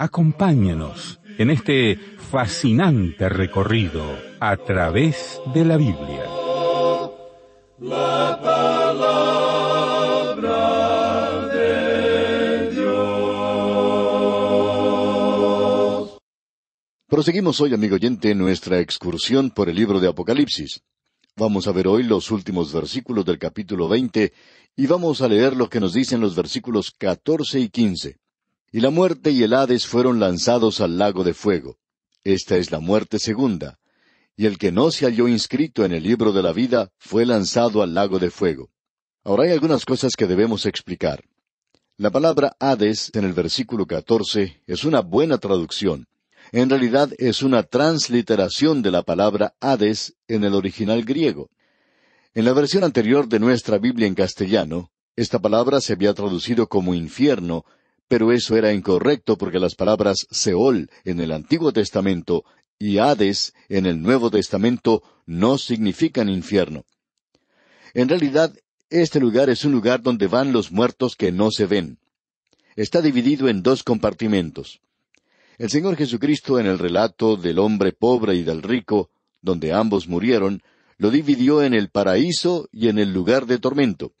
Acompáñenos en este fascinante recorrido a través de la Biblia. La palabra de Dios. Proseguimos hoy, amigo oyente, nuestra excursión por el libro de Apocalipsis. Vamos a ver hoy los últimos versículos del capítulo 20 y vamos a leer lo que nos dicen los versículos 14 y 15. Y la muerte y el Hades fueron lanzados al lago de fuego. Esta es la muerte segunda. Y el que no se halló inscrito en el libro de la vida fue lanzado al lago de fuego. Ahora hay algunas cosas que debemos explicar. La palabra Hades en el versículo 14 es una buena traducción. En realidad es una transliteración de la palabra Hades en el original griego. En la versión anterior de nuestra Biblia en castellano, esta palabra se había traducido como infierno pero eso era incorrecto porque las palabras Seol en el Antiguo Testamento y Hades en el Nuevo Testamento no significan infierno. En realidad, este lugar es un lugar donde van los muertos que no se ven. Está dividido en dos compartimentos. El Señor Jesucristo en el relato del hombre pobre y del rico, donde ambos murieron, lo dividió en el paraíso y en el lugar de tormento.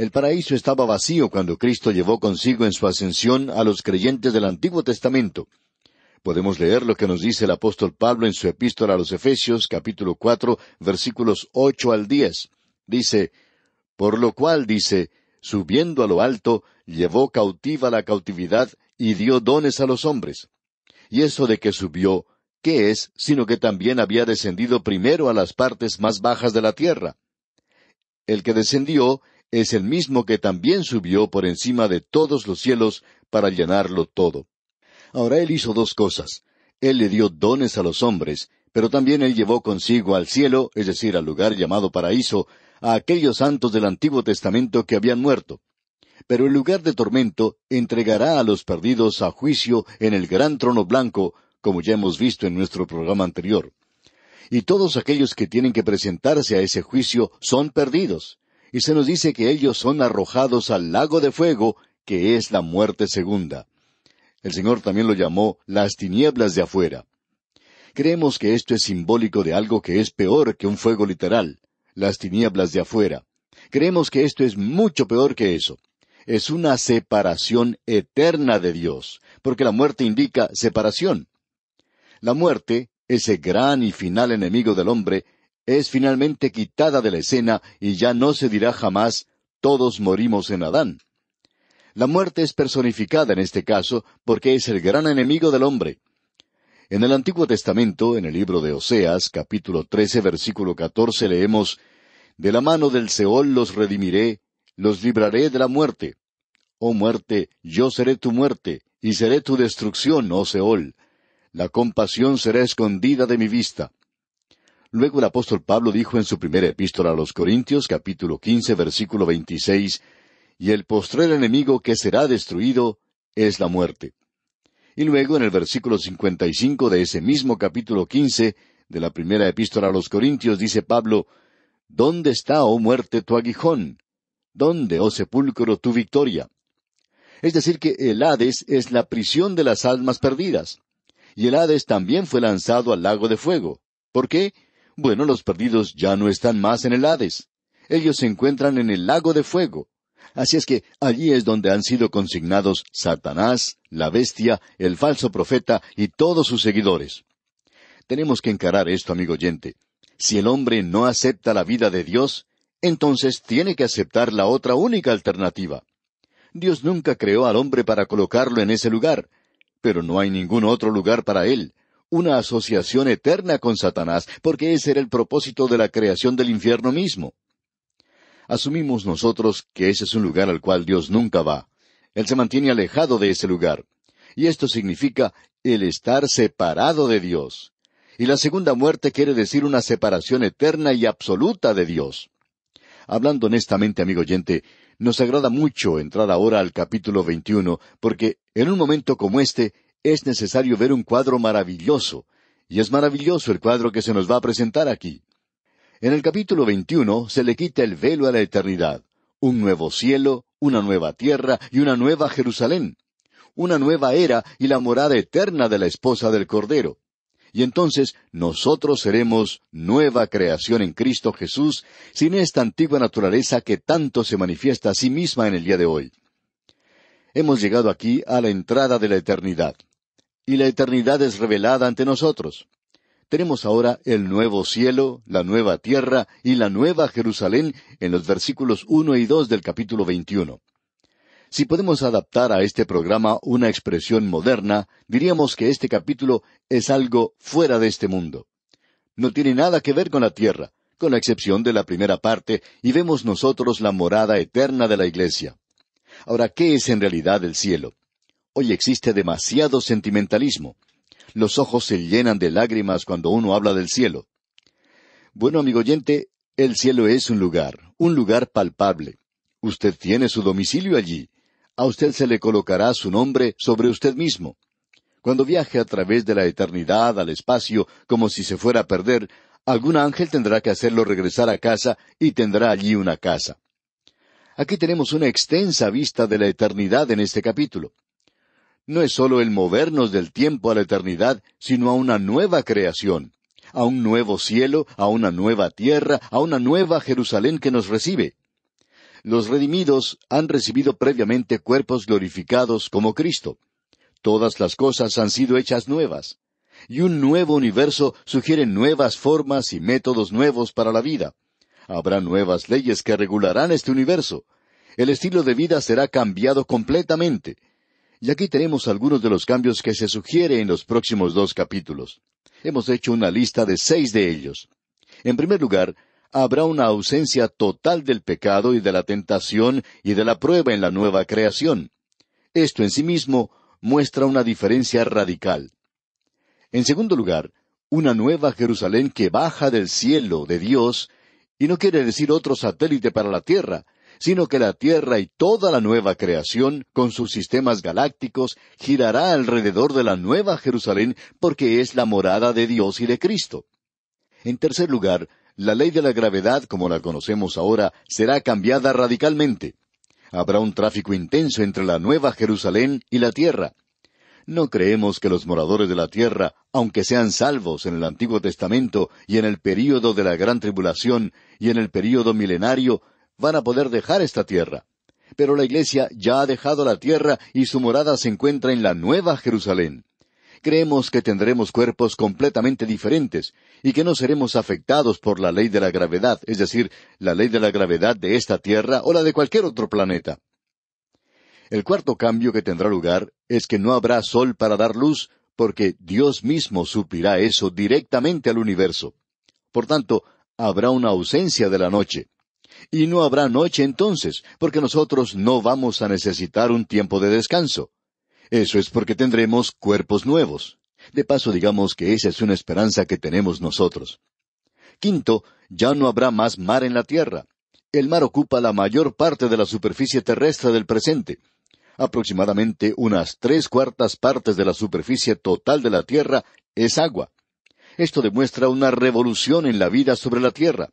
El paraíso estaba vacío cuando Cristo llevó consigo en su ascensión a los creyentes del Antiguo Testamento. Podemos leer lo que nos dice el apóstol Pablo en su epístola a los Efesios capítulo cuatro versículos ocho al 10. Dice, por lo cual dice, subiendo a lo alto, llevó cautiva la cautividad y dio dones a los hombres. Y eso de que subió, ¿qué es, sino que también había descendido primero a las partes más bajas de la tierra? El que descendió es el mismo que también subió por encima de todos los cielos para llenarlo todo. Ahora él hizo dos cosas. Él le dio dones a los hombres, pero también él llevó consigo al cielo, es decir, al lugar llamado paraíso, a aquellos santos del Antiguo Testamento que habían muerto. Pero el lugar de tormento entregará a los perdidos a juicio en el gran trono blanco, como ya hemos visto en nuestro programa anterior. Y todos aquellos que tienen que presentarse a ese juicio son perdidos y se nos dice que ellos son arrojados al lago de fuego, que es la muerte segunda. El Señor también lo llamó las tinieblas de afuera. Creemos que esto es simbólico de algo que es peor que un fuego literal, las tinieblas de afuera. Creemos que esto es mucho peor que eso. Es una separación eterna de Dios, porque la muerte indica separación. La muerte, ese gran y final enemigo del hombre, es finalmente quitada de la escena y ya no se dirá jamás, todos morimos en Adán. La muerte es personificada en este caso porque es el gran enemigo del hombre. En el Antiguo Testamento, en el libro de Oseas, capítulo 13, versículo 14, leemos, De la mano del Seol los redimiré, los libraré de la muerte. Oh muerte, yo seré tu muerte, y seré tu destrucción, oh Seol. La compasión será escondida de mi vista. Luego el apóstol Pablo dijo en su primera epístola a los Corintios capítulo quince versículo 26, y el postrer enemigo que será destruido es la muerte. Y luego en el versículo cincuenta y cinco de ese mismo capítulo quince de la primera epístola a los Corintios dice Pablo, ¿Dónde está, oh muerte, tu aguijón? ¿Dónde, oh sepulcro, tu victoria? Es decir, que el Hades es la prisión de las almas perdidas. Y el Hades también fue lanzado al lago de fuego. ¿Por qué? Bueno, los perdidos ya no están más en el Hades. Ellos se encuentran en el lago de fuego. Así es que allí es donde han sido consignados Satanás, la bestia, el falso profeta y todos sus seguidores. Tenemos que encarar esto, amigo oyente. Si el hombre no acepta la vida de Dios, entonces tiene que aceptar la otra única alternativa. Dios nunca creó al hombre para colocarlo en ese lugar, pero no hay ningún otro lugar para él una asociación eterna con Satanás, porque ese era el propósito de la creación del infierno mismo. Asumimos nosotros que ese es un lugar al cual Dios nunca va. Él se mantiene alejado de ese lugar. Y esto significa el estar separado de Dios. Y la segunda muerte quiere decir una separación eterna y absoluta de Dios. Hablando honestamente, amigo oyente, nos agrada mucho entrar ahora al capítulo veintiuno, porque en un momento como este es necesario ver un cuadro maravilloso, y es maravilloso el cuadro que se nos va a presentar aquí. En el capítulo veintiuno se le quita el velo a la eternidad, un nuevo cielo, una nueva tierra y una nueva Jerusalén, una nueva era y la morada eterna de la esposa del Cordero. Y entonces nosotros seremos nueva creación en Cristo Jesús, sin esta antigua naturaleza que tanto se manifiesta a sí misma en el día de hoy. Hemos llegado aquí a la entrada de la eternidad y la eternidad es revelada ante nosotros. Tenemos ahora el nuevo cielo, la nueva tierra y la nueva Jerusalén en los versículos 1 y 2 del capítulo 21 Si podemos adaptar a este programa una expresión moderna, diríamos que este capítulo es algo fuera de este mundo. No tiene nada que ver con la tierra, con la excepción de la primera parte, y vemos nosotros la morada eterna de la Iglesia. Ahora, ¿qué es en realidad el cielo? Hoy existe demasiado sentimentalismo. Los ojos se llenan de lágrimas cuando uno habla del cielo. Bueno, amigo oyente, el cielo es un lugar, un lugar palpable. Usted tiene su domicilio allí. A usted se le colocará su nombre sobre usted mismo. Cuando viaje a través de la eternidad al espacio, como si se fuera a perder, algún ángel tendrá que hacerlo regresar a casa y tendrá allí una casa. Aquí tenemos una extensa vista de la eternidad en este capítulo no es sólo el movernos del tiempo a la eternidad, sino a una nueva creación, a un nuevo cielo, a una nueva tierra, a una nueva Jerusalén que nos recibe. Los redimidos han recibido previamente cuerpos glorificados como Cristo. Todas las cosas han sido hechas nuevas. Y un nuevo universo sugiere nuevas formas y métodos nuevos para la vida. Habrá nuevas leyes que regularán este universo. El estilo de vida será cambiado completamente y aquí tenemos algunos de los cambios que se sugiere en los próximos dos capítulos. Hemos hecho una lista de seis de ellos. En primer lugar, habrá una ausencia total del pecado y de la tentación y de la prueba en la nueva creación. Esto en sí mismo muestra una diferencia radical. En segundo lugar, una nueva Jerusalén que baja del cielo de Dios, y no quiere decir otro satélite para la tierra, sino que la Tierra y toda la nueva creación, con sus sistemas galácticos, girará alrededor de la nueva Jerusalén porque es la morada de Dios y de Cristo. En tercer lugar, la ley de la gravedad, como la conocemos ahora, será cambiada radicalmente. Habrá un tráfico intenso entre la nueva Jerusalén y la Tierra. No creemos que los moradores de la tierra, aunque sean salvos en el Antiguo Testamento y en el período de la gran tribulación y en el período milenario, van a poder dejar esta tierra. Pero la Iglesia ya ha dejado la tierra y su morada se encuentra en la Nueva Jerusalén. Creemos que tendremos cuerpos completamente diferentes y que no seremos afectados por la ley de la gravedad, es decir, la ley de la gravedad de esta tierra o la de cualquier otro planeta. El cuarto cambio que tendrá lugar es que no habrá sol para dar luz, porque Dios mismo suplirá eso directamente al universo. Por tanto, habrá una ausencia de la noche. Y no habrá noche entonces, porque nosotros no vamos a necesitar un tiempo de descanso. Eso es porque tendremos cuerpos nuevos. De paso, digamos que esa es una esperanza que tenemos nosotros. Quinto, ya no habrá más mar en la tierra. El mar ocupa la mayor parte de la superficie terrestre del presente. Aproximadamente unas tres cuartas partes de la superficie total de la tierra es agua. Esto demuestra una revolución en la vida sobre la tierra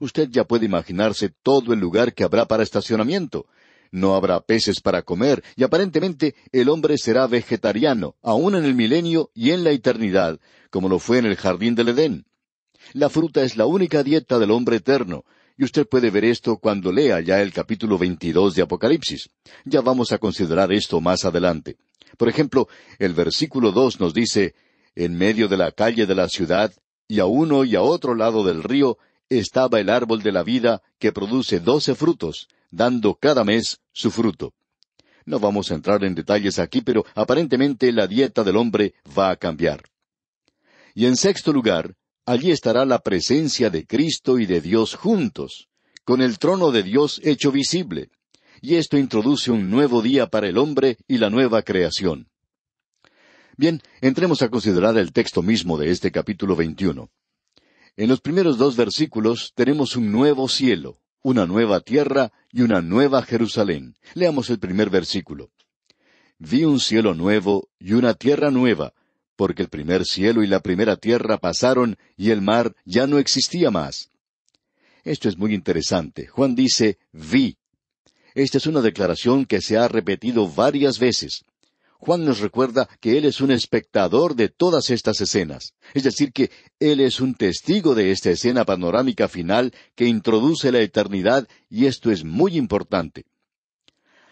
usted ya puede imaginarse todo el lugar que habrá para estacionamiento. No habrá peces para comer, y aparentemente el hombre será vegetariano, aún en el milenio y en la eternidad, como lo fue en el jardín del Edén. La fruta es la única dieta del hombre eterno, y usted puede ver esto cuando lea ya el capítulo 22 de Apocalipsis. Ya vamos a considerar esto más adelante. Por ejemplo, el versículo dos nos dice, En medio de la calle de la ciudad, y a uno y a otro lado del río, estaba el árbol de la vida que produce doce frutos, dando cada mes su fruto. No vamos a entrar en detalles aquí, pero aparentemente la dieta del hombre va a cambiar. Y en sexto lugar, allí estará la presencia de Cristo y de Dios juntos, con el trono de Dios hecho visible. Y esto introduce un nuevo día para el hombre y la nueva creación. Bien, entremos a considerar el texto mismo de este capítulo veintiuno. En los primeros dos versículos tenemos un nuevo cielo, una nueva tierra y una nueva Jerusalén. Leamos el primer versículo. Vi un cielo nuevo y una tierra nueva, porque el primer cielo y la primera tierra pasaron y el mar ya no existía más. Esto es muy interesante. Juan dice, vi. Esta es una declaración que se ha repetido varias veces. Juan nos recuerda que Él es un espectador de todas estas escenas, es decir, que Él es un testigo de esta escena panorámica final que introduce la eternidad y esto es muy importante.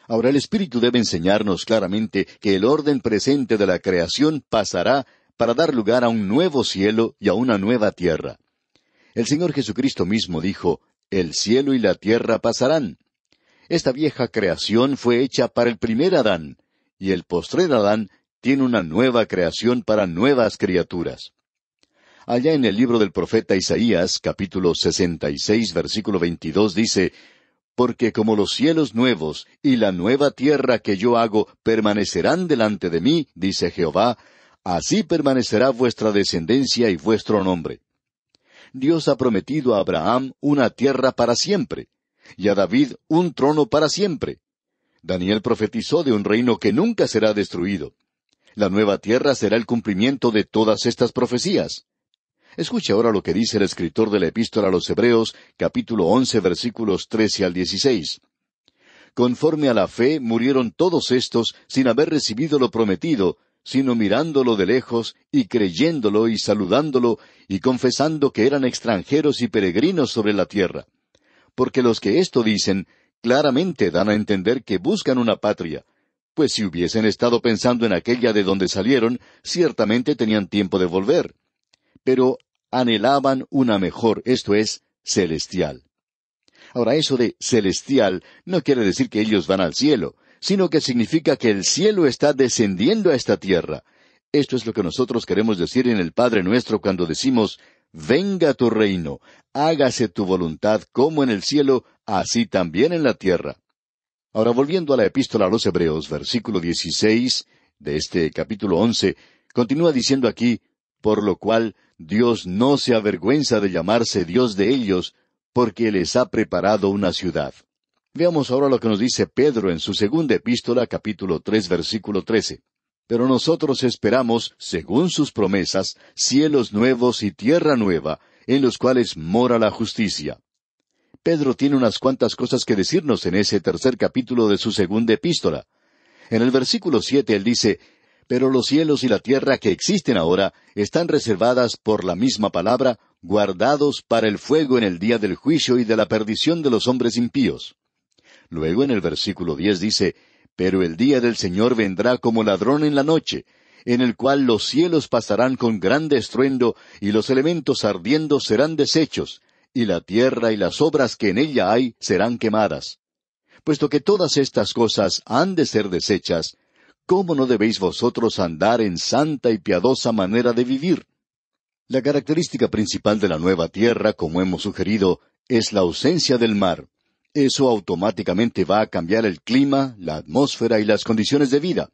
Ahora el Espíritu debe enseñarnos claramente que el orden presente de la creación pasará para dar lugar a un nuevo cielo y a una nueva tierra. El Señor Jesucristo mismo dijo, El cielo y la tierra pasarán. Esta vieja creación fue hecha para el primer Adán, y el postrer Adán tiene una nueva creación para nuevas criaturas. Allá en el libro del profeta Isaías, capítulo 66, versículo 22, dice, Porque como los cielos nuevos y la nueva tierra que yo hago permanecerán delante de mí, dice Jehová, así permanecerá vuestra descendencia y vuestro nombre. Dios ha prometido a Abraham una tierra para siempre, y a David un trono para siempre. Daniel profetizó de un reino que nunca será destruido. La nueva tierra será el cumplimiento de todas estas profecías. Escuche ahora lo que dice el escritor de la epístola a los Hebreos, capítulo once, versículos trece al dieciséis. Conforme a la fe murieron todos estos sin haber recibido lo prometido, sino mirándolo de lejos y creyéndolo y saludándolo y confesando que eran extranjeros y peregrinos sobre la tierra. Porque los que esto dicen claramente dan a entender que buscan una patria, pues si hubiesen estado pensando en aquella de donde salieron, ciertamente tenían tiempo de volver. Pero anhelaban una mejor, esto es, celestial. Ahora, eso de celestial no quiere decir que ellos van al cielo, sino que significa que el cielo está descendiendo a esta tierra. Esto es lo que nosotros queremos decir en el Padre nuestro cuando decimos Venga tu reino, hágase tu voluntad como en el cielo, así también en la tierra. Ahora volviendo a la epístola a los Hebreos, versículo 16 de este capítulo 11, continúa diciendo aquí, por lo cual Dios no se avergüenza de llamarse Dios de ellos, porque les ha preparado una ciudad. Veamos ahora lo que nos dice Pedro en su segunda epístola, capítulo 3, versículo 13. Pero nosotros esperamos, según sus promesas, cielos nuevos y tierra nueva, en los cuales mora la justicia. Pedro tiene unas cuantas cosas que decirnos en ese tercer capítulo de su segunda epístola. En el versículo siete él dice, Pero los cielos y la tierra que existen ahora están reservadas por la misma palabra, guardados para el fuego en el día del juicio y de la perdición de los hombres impíos. Luego en el versículo diez dice, pero el día del Señor vendrá como ladrón en la noche, en el cual los cielos pasarán con grande estruendo, y los elementos ardiendo serán deshechos, y la tierra y las obras que en ella hay serán quemadas. Puesto que todas estas cosas han de ser deshechas, ¿cómo no debéis vosotros andar en santa y piadosa manera de vivir? La característica principal de la nueva tierra, como hemos sugerido, es la ausencia del mar eso automáticamente va a cambiar el clima, la atmósfera y las condiciones de vida.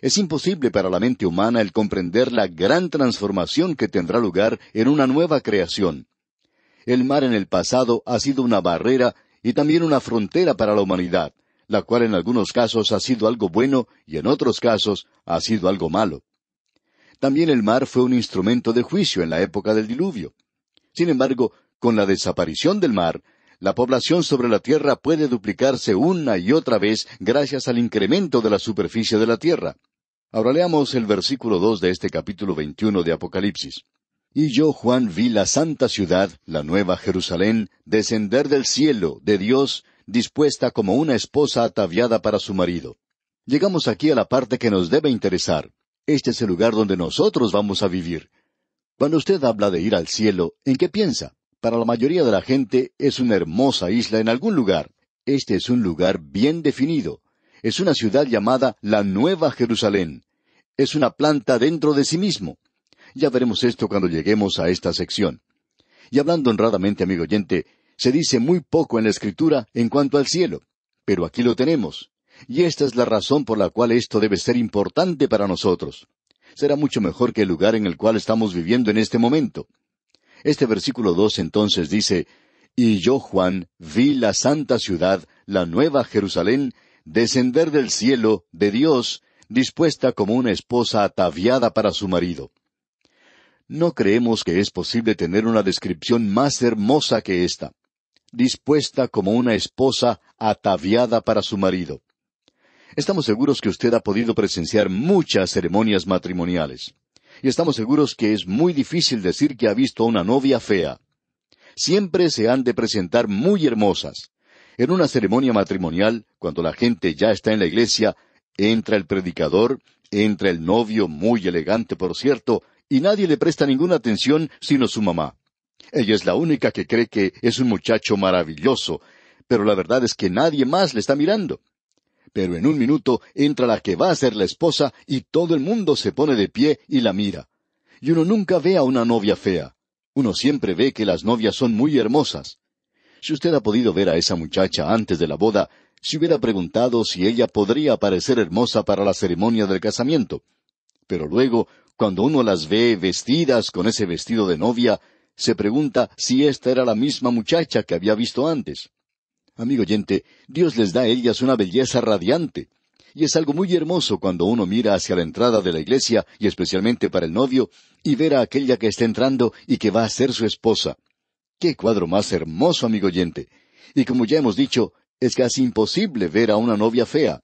Es imposible para la mente humana el comprender la gran transformación que tendrá lugar en una nueva creación. El mar en el pasado ha sido una barrera y también una frontera para la humanidad, la cual en algunos casos ha sido algo bueno y en otros casos ha sido algo malo. También el mar fue un instrumento de juicio en la época del diluvio. Sin embargo, con la desaparición del mar, la población sobre la Tierra puede duplicarse una y otra vez gracias al incremento de la superficie de la Tierra. Ahora leamos el versículo dos de este capítulo veintiuno de Apocalipsis. Y yo, Juan, vi la santa ciudad, la nueva Jerusalén, descender del cielo, de Dios, dispuesta como una esposa ataviada para su marido. Llegamos aquí a la parte que nos debe interesar. Este es el lugar donde nosotros vamos a vivir. Cuando usted habla de ir al cielo, ¿en qué piensa? Para la mayoría de la gente es una hermosa isla en algún lugar. Este es un lugar bien definido. Es una ciudad llamada la Nueva Jerusalén. Es una planta dentro de sí mismo. Ya veremos esto cuando lleguemos a esta sección. Y hablando honradamente, amigo oyente, se dice muy poco en la Escritura en cuanto al cielo, pero aquí lo tenemos. Y esta es la razón por la cual esto debe ser importante para nosotros. Será mucho mejor que el lugar en el cual estamos viviendo en este momento. Este versículo dos entonces dice, Y yo, Juan, vi la santa ciudad, la nueva Jerusalén, descender del cielo, de Dios, dispuesta como una esposa ataviada para su marido. No creemos que es posible tener una descripción más hermosa que esta. Dispuesta como una esposa ataviada para su marido. Estamos seguros que usted ha podido presenciar muchas ceremonias matrimoniales y estamos seguros que es muy difícil decir que ha visto a una novia fea. Siempre se han de presentar muy hermosas. En una ceremonia matrimonial, cuando la gente ya está en la iglesia, entra el predicador, entra el novio, muy elegante por cierto, y nadie le presta ninguna atención sino su mamá. Ella es la única que cree que es un muchacho maravilloso, pero la verdad es que nadie más le está mirando pero en un minuto entra la que va a ser la esposa y todo el mundo se pone de pie y la mira. Y uno nunca ve a una novia fea. Uno siempre ve que las novias son muy hermosas. Si usted ha podido ver a esa muchacha antes de la boda, se hubiera preguntado si ella podría parecer hermosa para la ceremonia del casamiento. Pero luego, cuando uno las ve vestidas con ese vestido de novia, se pregunta si esta era la misma muchacha que había visto antes. Amigo oyente, Dios les da a ellas una belleza radiante. Y es algo muy hermoso cuando uno mira hacia la entrada de la iglesia, y especialmente para el novio, y ver a aquella que está entrando y que va a ser su esposa. ¡Qué cuadro más hermoso, amigo oyente! Y como ya hemos dicho, es casi imposible ver a una novia fea.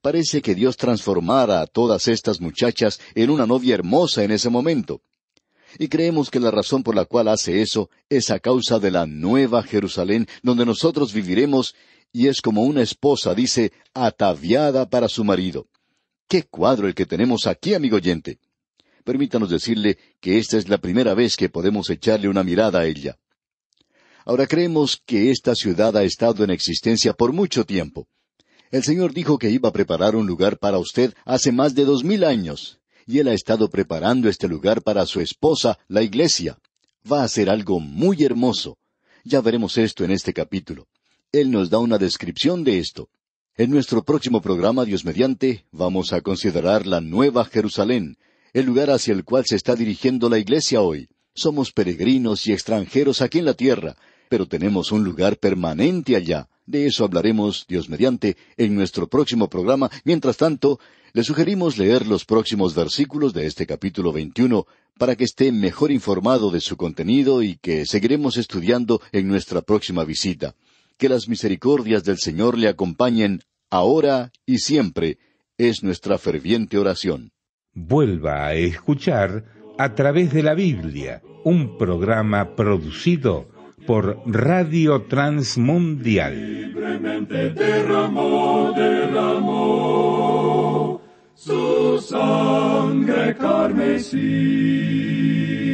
Parece que Dios transformara a todas estas muchachas en una novia hermosa en ese momento. Y creemos que la razón por la cual hace eso es a causa de la nueva Jerusalén donde nosotros viviremos y es como una esposa, dice, ataviada para su marido. Qué cuadro el que tenemos aquí, amigo oyente. Permítanos decirle que esta es la primera vez que podemos echarle una mirada a ella. Ahora creemos que esta ciudad ha estado en existencia por mucho tiempo. El Señor dijo que iba a preparar un lugar para usted hace más de dos mil años, y él ha estado preparando este lugar para su esposa, la iglesia. Va a ser algo muy hermoso. Ya veremos esto en este capítulo. Él nos da una descripción de esto. En nuestro próximo programa, Dios mediante, vamos a considerar la Nueva Jerusalén, el lugar hacia el cual se está dirigiendo la iglesia hoy. Somos peregrinos y extranjeros aquí en la tierra, pero tenemos un lugar permanente allá. De eso hablaremos, Dios mediante, en nuestro próximo programa. Mientras tanto, le sugerimos leer los próximos versículos de este capítulo 21 para que esté mejor informado de su contenido y que seguiremos estudiando en nuestra próxima visita. Que las misericordias del Señor le acompañen ahora y siempre es nuestra ferviente oración. Vuelva a escuchar a través de la Biblia, un programa producido por Radio Transmundial. Libremente derramó, amor su sangre carmesí.